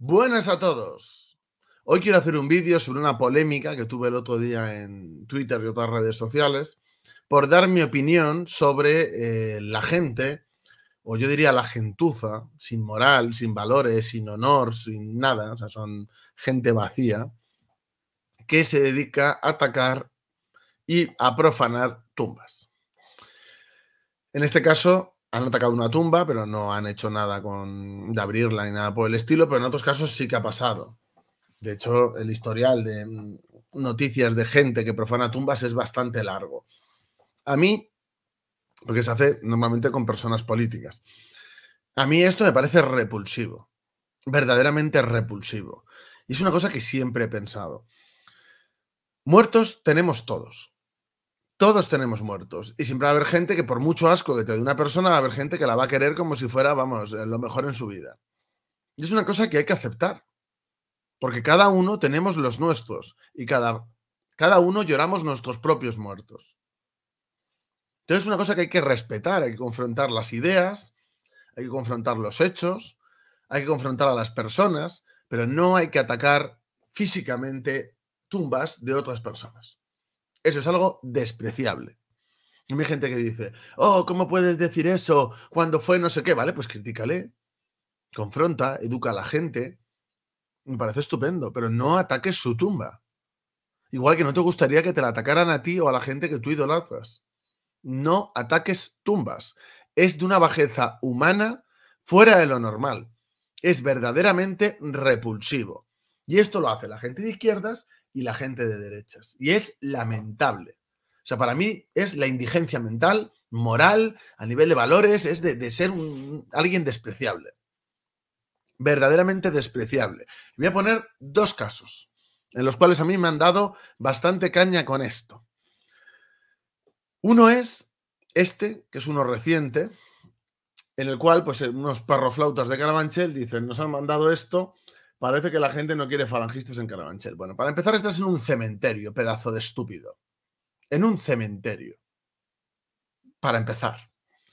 Buenas a todos. Hoy quiero hacer un vídeo sobre una polémica que tuve el otro día en Twitter y otras redes sociales por dar mi opinión sobre eh, la gente, o yo diría la gentuza, sin moral, sin valores, sin honor, sin nada, o sea, son gente vacía, que se dedica a atacar y a profanar tumbas. En este caso, han atacado una tumba, pero no han hecho nada con, de abrirla ni nada por el estilo, pero en otros casos sí que ha pasado. De hecho, el historial de mm, noticias de gente que profana tumbas es bastante largo. A mí, porque se hace normalmente con personas políticas, a mí esto me parece repulsivo, verdaderamente repulsivo. Y es una cosa que siempre he pensado. Muertos tenemos todos. Todos tenemos muertos y siempre va a haber gente que por mucho asco que te dé una persona, va a haber gente que la va a querer como si fuera, vamos, eh, lo mejor en su vida. Y es una cosa que hay que aceptar, porque cada uno tenemos los nuestros y cada, cada uno lloramos nuestros propios muertos. Entonces es una cosa que hay que respetar, hay que confrontar las ideas, hay que confrontar los hechos, hay que confrontar a las personas, pero no hay que atacar físicamente tumbas de otras personas. Eso es algo despreciable. Hay gente que dice, oh, ¿cómo puedes decir eso cuando fue no sé qué? Vale, pues críticale, confronta, educa a la gente. Me parece estupendo, pero no ataques su tumba. Igual que no te gustaría que te la atacaran a ti o a la gente que tú idolatras. No ataques tumbas. Es de una bajeza humana fuera de lo normal. Es verdaderamente repulsivo. Y esto lo hace la gente de izquierdas y la gente de derechas. Y es lamentable. O sea, para mí es la indigencia mental, moral, a nivel de valores, es de, ser un, alguien despreciable. Verdaderamente despreciable. Voy a poner dos casos en los cuales a mí me han dado bastante caña con esto. Uno es este, que es uno reciente, en el cual pues eh, unos parroflautas de Carabanchel dicen, nos han mandado esto Parece que la gente no quiere falangistas en Carabanchel. Bueno, para empezar, estás en un cementerio, pedazo de estúpido. En un cementerio. Para empezar.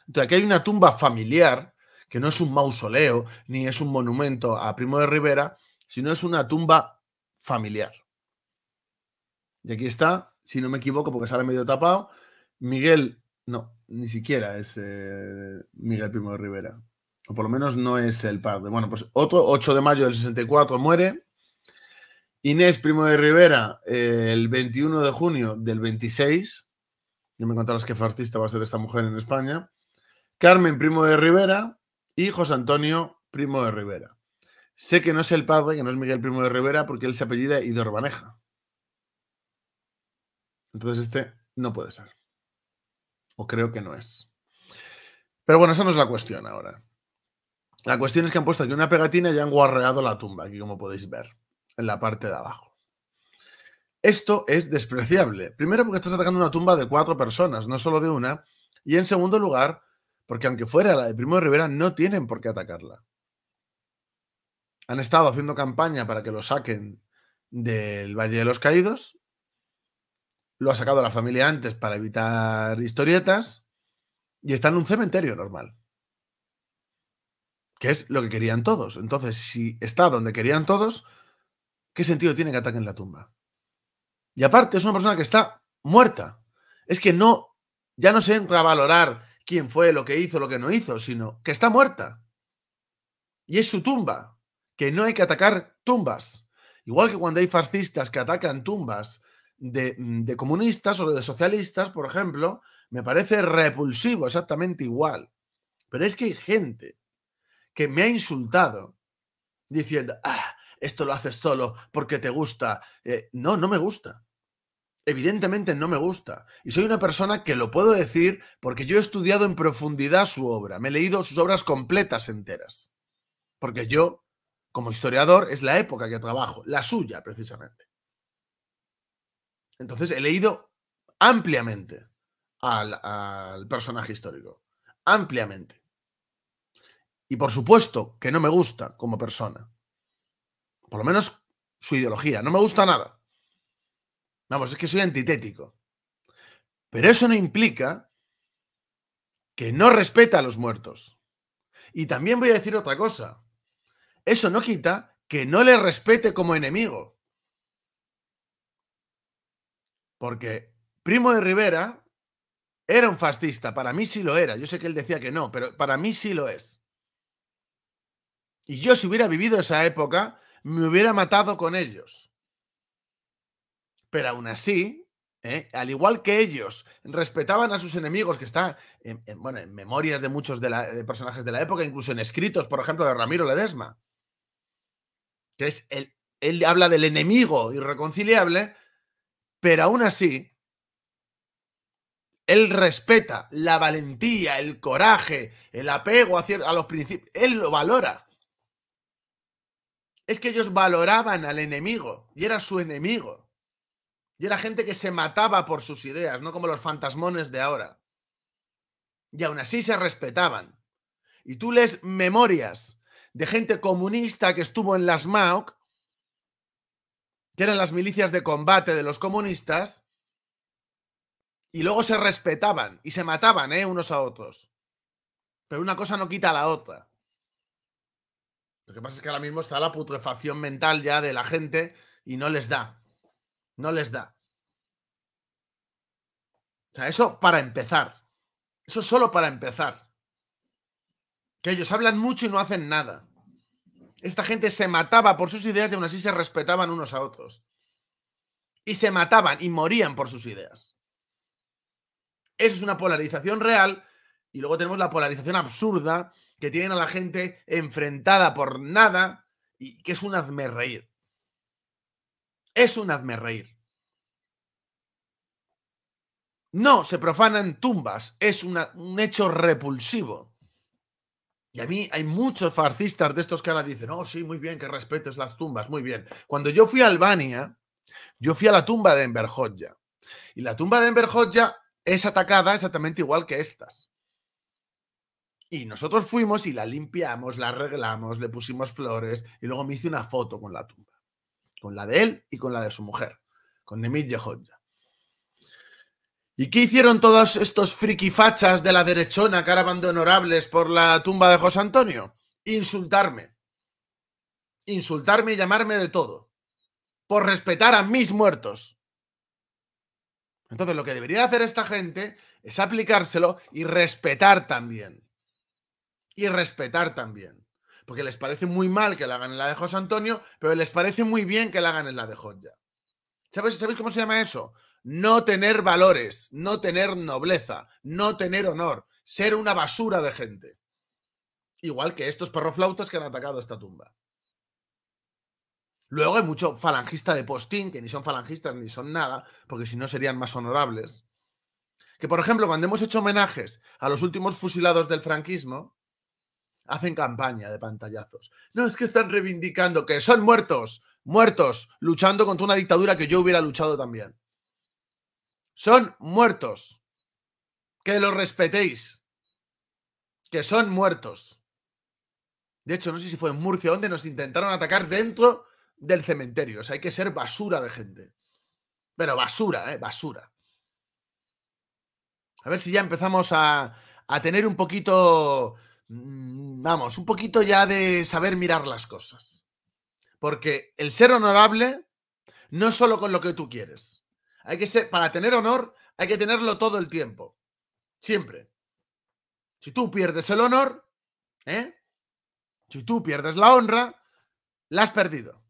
Entonces, aquí hay una tumba familiar, que no es un mausoleo, ni es un monumento a Primo de Rivera, sino es una tumba familiar. Y aquí está, si no me equivoco, porque sale medio tapado, Miguel, no, ni siquiera es eh, Miguel Primo de Rivera. O por lo menos no es el padre. Bueno, pues otro, 8 de mayo del 64 muere. Inés Primo de Rivera, eh, el 21 de junio del 26. Ya me contarás qué artista va a ser esta mujer en España. Carmen Primo de Rivera y José Antonio Primo de Rivera. Sé que no es el padre, que no es Miguel Primo de Rivera, porque él se apellida Idorbaneja. Entonces este no puede ser. O creo que no es. Pero bueno, esa no es la cuestión ahora. La cuestión es que han puesto aquí una pegatina y han guarreado la tumba, aquí como podéis ver, en la parte de abajo. Esto es despreciable. Primero porque estás atacando una tumba de cuatro personas, no solo de una. Y en segundo lugar, porque aunque fuera la de Primo de Rivera, no tienen por qué atacarla. Han estado haciendo campaña para que lo saquen del Valle de los Caídos. Lo ha sacado la familia antes para evitar historietas. Y está en un cementerio normal es lo que querían todos. Entonces, si está donde querían todos, ¿qué sentido tiene que ataquen la tumba? Y aparte, es una persona que está muerta. Es que no, ya no se entra a valorar quién fue, lo que hizo, lo que no hizo, sino que está muerta. Y es su tumba, que no hay que atacar tumbas. Igual que cuando hay fascistas que atacan tumbas de, mm, de comunistas o de socialistas, por ejemplo, me parece repulsivo, exactamente igual. Pero es que hay gente que me ha insultado diciendo, ah, esto lo haces solo porque te gusta. Eh, no, no me gusta. Evidentemente no me gusta. Y soy una persona que lo puedo decir porque yo he estudiado en profundidad su obra, me he leído sus obras completas enteras. Porque yo, como historiador, es la época que trabajo, la suya precisamente. Entonces he leído ampliamente al personaje histórico, ampliamente. Y por supuesto que no me gusta como persona. Por lo menos su ideología. No me gusta nada. Vamos, es que soy antitético. Pero eso no implica que no respeta a los muertos. Y también voy a decir otra cosa. Eso no quita que no le respete como enemigo. Porque Primo de Rivera era un fascista. Para mí sí lo era. Yo sé que él decía que no, pero para mí sí lo es. Y yo si hubiera vivido esa época, me hubiera matado con ellos. Pero aún así, ¿eh? al igual que ellos respetaban a sus enemigos, que está en, memorias de muchos de, personajes de la época, incluso en escritos, por ejemplo, de Ramiro Ledesma, que es el, él habla del enemigo irreconciliable, pero aún así, él respeta la valentía, el coraje, el apego a los principios, él lo valora es que ellos valoraban al enemigo y era su enemigo. Y era gente que se mataba por sus ideas, no como los fantasmones de ahora. Y aún así se respetaban. Y tú lees memorias de gente comunista que estuvo en las MAUC, que eran las milicias de combate de los comunistas, y luego se respetaban y se mataban ¿eh? unos a otros. Pero una cosa no quita a la otra. Lo que pasa es que ahora mismo está la putrefacción mental ya de la gente y no les da. No les da. O sea, eso para empezar. Eso solo para empezar. Que ellos hablan mucho y no hacen nada. Esta gente se mataba por sus ideas y aún así se respetaban unos a otros. Y se mataban y morían por sus ideas. Eso es una polarización real y luego tenemos la polarización absurda que tienen a la gente enfrentada por nada y que es un hazme reír. Es un hazme reír. No, se profanan tumbas, es un hecho repulsivo. Y a mí hay muchos farcistas de estos que ahora dicen, oh, sí, muy bien, que respetes las tumbas, muy bien. Cuando yo fui a Albania, yo fui a la tumba de Enver Y la tumba de Enver es atacada exactamente igual que estas. Y nosotros fuimos y la limpiamos, la arreglamos, le pusimos flores y luego me hice una foto con la tumba, con la de él y con la de su mujer, con Nemit Yehoya. ¿Y qué hicieron todos estos frikifachas de la derechona que de honorables por la tumba de José Antonio? Insultarme. Insultarme y llamarme de todo. Por respetar a mis muertos. Entonces lo que debería hacer esta gente es aplicárselo y respetar también y respetar también. Porque les parece muy mal que la hagan en la de José Antonio, pero les parece muy bien que la hagan en la de Joya. ¿Sabes, ¿Sabéis cómo se llama eso? No tener valores, no tener nobleza, no tener honor, ser una basura de gente. Igual que estos perroflautas que han atacado esta tumba. Luego hay mucho falangista de postín, que ni son falangistas ni son nada, porque si no serían más honorables. Que, por ejemplo, cuando hemos hecho homenajes a los últimos fusilados del franquismo, hacen campaña de pantallazos. No, es que están reivindicando que son muertos, muertos, luchando contra una dictadura que yo hubiera luchado también. Son muertos. Que los respetéis. Que son muertos. De hecho, no sé si fue en Murcia donde nos intentaron atacar dentro del cementerio. O sea, hay que ser basura de gente. Pero basura, ¿eh? Basura. A ver si ya empezamos a, a tener un poquito Mm, vamos, un poquito ya de saber mirar las cosas. Porque el ser honorable no es solo con lo que tú quieres. Hay que ser, para tener honor, hay que tenerlo todo el tiempo. Siempre. Si tú pierdes el honor, ¿eh? si tú pierdes la honra, la has perdido.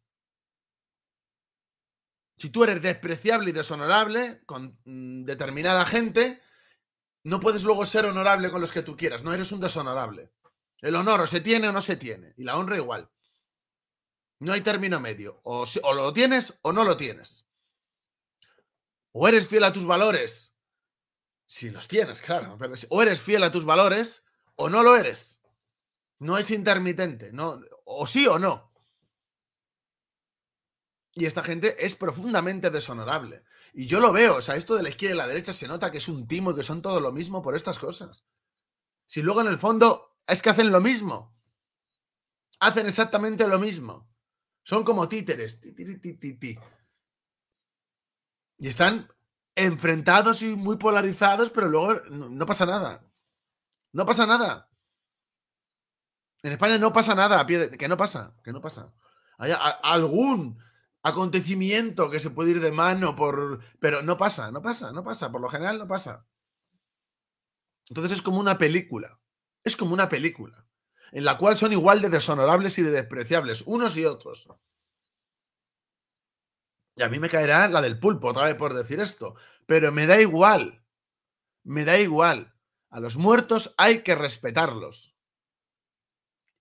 Si tú eres despreciable y deshonorable con mm, determinada gente, no puedes luego ser honorable con los que tú quieras, no eres un deshonorable. El honor o se tiene o no se tiene, y la honra igual. No hay término medio, o, lo tienes o no lo tienes. O eres fiel a tus valores, si los tienes, claro, o eres fiel a tus valores o no lo eres. No es intermitente, no, o sí o no. Y esta gente es profundamente deshonorable. Y yo lo veo, o sea, esto de la izquierda y la derecha se nota que es un timo y que son todo lo mismo por estas cosas. Si luego en el fondo es que hacen lo mismo. Hacen exactamente lo mismo. Son como títeres. Y están enfrentados y muy polarizados, pero luego no, pasa nada. No pasa nada. En España no pasa nada, a pie de... que no pasa, que no pasa. Hay algún acontecimiento que se puede ir de mano por... Pero no pasa, no pasa, no pasa, por lo general no pasa. Entonces es como una película, es como una película, en la cual son igual de deshonorables y de despreciables, unos y otros. Y a mí me caerá la del pulpo, otra vez por decir esto, pero me da igual, me da igual. A los muertos hay que respetarlos.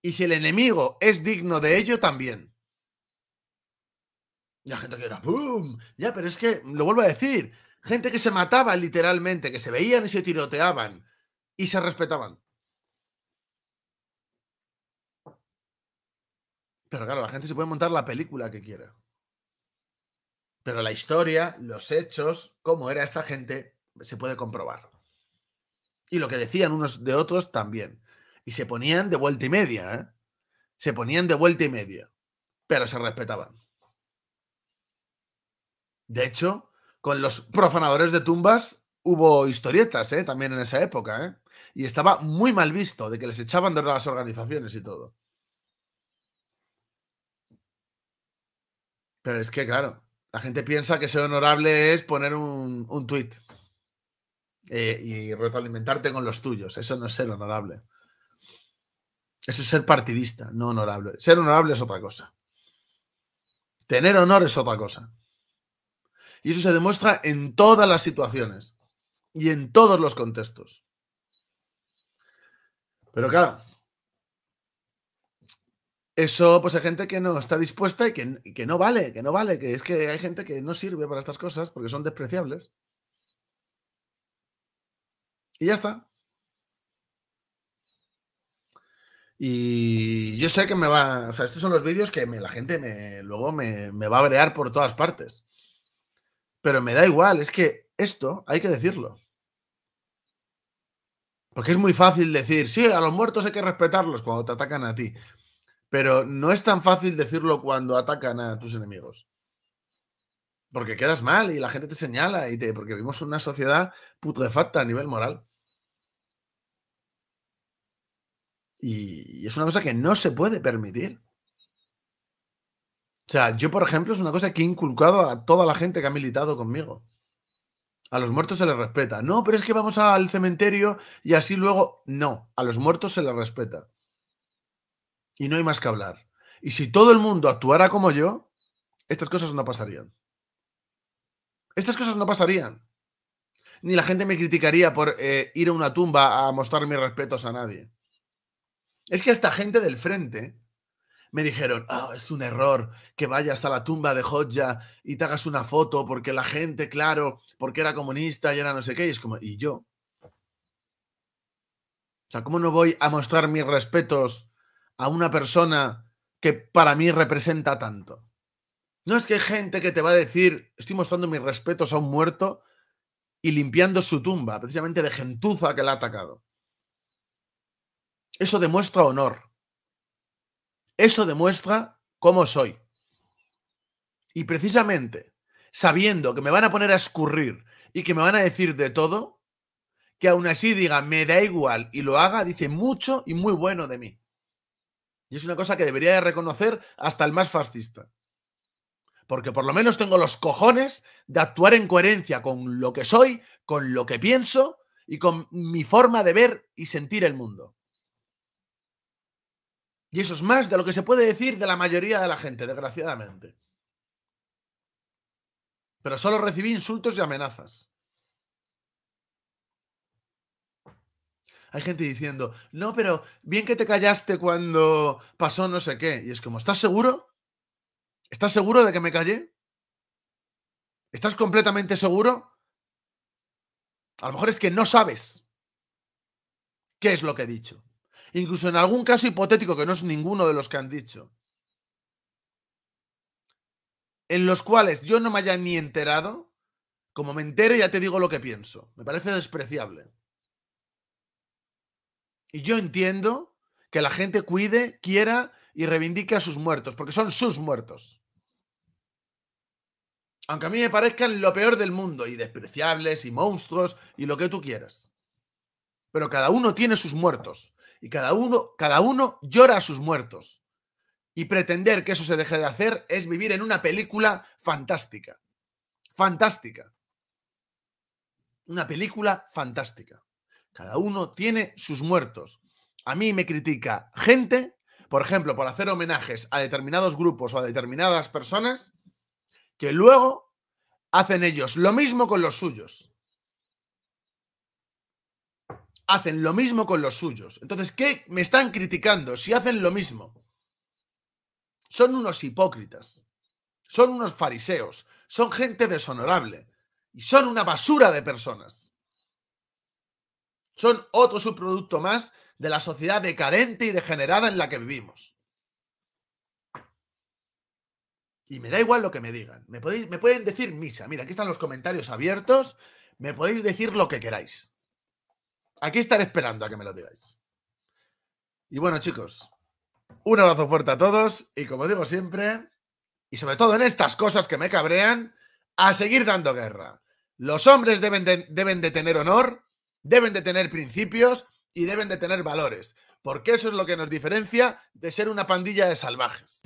Y si el enemigo es digno de ello, también. La gente que era, ¡boom! Ya, pero es que, lo vuelvo a decir, gente que se mataba literalmente, que se veían y se tiroteaban y se respetaban. Pero claro, la gente se puede montar la película que quiera. Pero la historia, los hechos, cómo era esta gente, se puede comprobar. Y lo que decían unos de otros también. Y se ponían de vuelta y media, ¿eh? Se ponían de vuelta y media, pero se respetaban. De hecho, con los profanadores de tumbas hubo historietas ¿eh? también en esa época. ¿eh? Y estaba muy mal visto de que les echaban de las organizaciones y todo. Pero es que, claro, la gente piensa que ser honorable es poner un, un tuit eh, y retroalimentarte con los tuyos. Eso no es ser honorable. Eso es ser partidista, no honorable. Ser honorable es otra cosa. Tener honor es otra cosa. Y eso se demuestra en todas las situaciones y en todos los contextos. Pero claro, eso pues hay gente que no está dispuesta y que, no vale, que no vale, que es que hay gente que no sirve para estas cosas porque son despreciables. Y ya está. Y yo sé que me va. O sea, estos son los vídeos que la gente me, luego me, me, va a brear por todas partes. Pero me da igual, es que esto hay que decirlo. Porque es muy fácil decir, sí, a los muertos hay que respetarlos cuando te atacan a ti. Pero no es tan fácil decirlo cuando atacan a tus enemigos. Porque quedas mal y la gente te señala y te. Porque vivimos una sociedad putrefacta a nivel moral. Y, es una cosa que no se puede permitir. O sea, yo, por ejemplo, es una cosa que he inculcado a toda la gente que ha militado conmigo. A los muertos se les respeta. No, pero es que vamos al cementerio y así luego. No, a los muertos se les respeta. Y no hay más que hablar. Y si todo el mundo actuara como yo, estas cosas no pasarían. Estas cosas no pasarían. Ni la gente me criticaría por eh, ir a una tumba a mostrar mis respetos a nadie. Es que hasta gente del frente, me dijeron, oh, es un error que vayas a la tumba de Joya y te hagas una foto porque la gente, claro, porque era comunista y era no sé qué, y es como, ¿y yo? O sea, ¿cómo no voy a mostrar mis respetos a una persona que para mí representa tanto? No es que hay gente que te va a decir, estoy mostrando mis respetos a un muerto y limpiando su tumba, precisamente de gentuza que la ha atacado. Eso demuestra honor. Eso demuestra cómo soy. Y precisamente sabiendo que me van a poner a escurrir y que me van a decir de todo, que aún así diga me da igual y lo haga, dice mucho y muy bueno de mí. Y es una cosa que debería de reconocer hasta el más fascista. Porque por lo menos tengo los cojones de actuar en coherencia con lo que soy, con lo que pienso y con mi forma de ver y sentir el mundo. Y eso es más de lo que se puede decir de la mayoría de la gente, desgraciadamente. Pero solo recibí insultos y amenazas. Hay gente diciendo, no, pero bien que te callaste cuando pasó no sé qué. Y es como, ¿estás seguro? ¿Estás seguro de que me callé? ¿Estás completamente seguro? A lo mejor es que no sabes qué es lo que he dicho incluso en algún caso hipotético, que no es ninguno de los que han dicho, en los cuales yo no me haya ni enterado, como me entero ya te digo lo que pienso. Me parece despreciable. Y yo entiendo que la gente cuide, quiera y reivindique a sus muertos, porque son sus muertos. Aunque a mí me parezcan lo peor del mundo, y despreciables, y monstruos, y lo que tú quieras. Pero cada uno tiene sus muertos y cada uno, cada uno llora a sus muertos. Y pretender que eso se deje de hacer es vivir en una película fantástica. Fantástica. Una película fantástica. Cada uno tiene sus muertos. A mí me critica gente, por ejemplo, por hacer homenajes a determinados grupos o a determinadas personas, que luego hacen ellos lo mismo con los suyos hacen lo mismo con los suyos. Entonces, ¿qué me están criticando si hacen lo mismo? Son unos hipócritas, son unos fariseos, son gente deshonorable y son una basura de personas. Son otro subproducto más de la sociedad decadente y degenerada en la que vivimos. Y me da igual lo que me digan. Me, podéis, me pueden decir misa. Mira, aquí están los comentarios abiertos. Me podéis decir lo que queráis. Aquí estaré esperando a que me lo digáis. Y bueno, chicos, un abrazo fuerte a todos y como digo siempre, y sobre todo en estas cosas que me cabrean, a seguir dando guerra. Los hombres deben deben de tener honor, deben de tener principios y deben de tener valores, porque eso es lo que nos diferencia de ser una pandilla de salvajes.